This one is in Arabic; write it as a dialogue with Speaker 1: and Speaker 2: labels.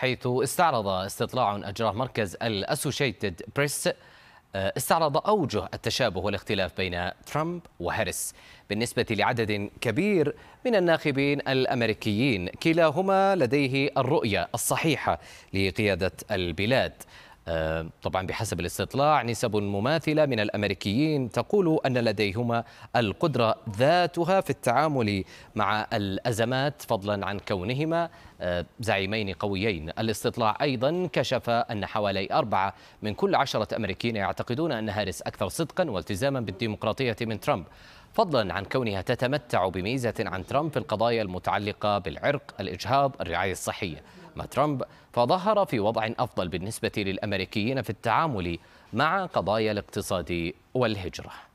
Speaker 1: حيث استعرض استطلاع أجراه مركز الأسوشيتد بريس آه، استعرض أوجه التشابه والاختلاف بين ترامب وهاريس بالنسبة لعدد كبير من الناخبين الأمريكيين كلاهما لديه الرؤية الصحيحة لقيادة البلاد آه، طبعا بحسب الاستطلاع نسب مماثلة من الأمريكيين تقول أن لديهما القدرة ذاتها في التعامل مع الأزمات فضلا عن كونهما آه، زعيمين قويين الاستطلاع أيضا كشف أن حوالي أربعة من كل عشرة أمريكيين يعتقدون أن هاريس أكثر صدقا والتزاما بالديمقراطية من ترامب فضلا عن كونها تتمتع بميزة عن ترامب في القضايا المتعلقة بالعرق الإجهاض الرعاية الصحية أما ترامب فظهر في وضع أفضل بالنسبة للأمريكيين في التعامل مع قضايا الاقتصاد والهجرة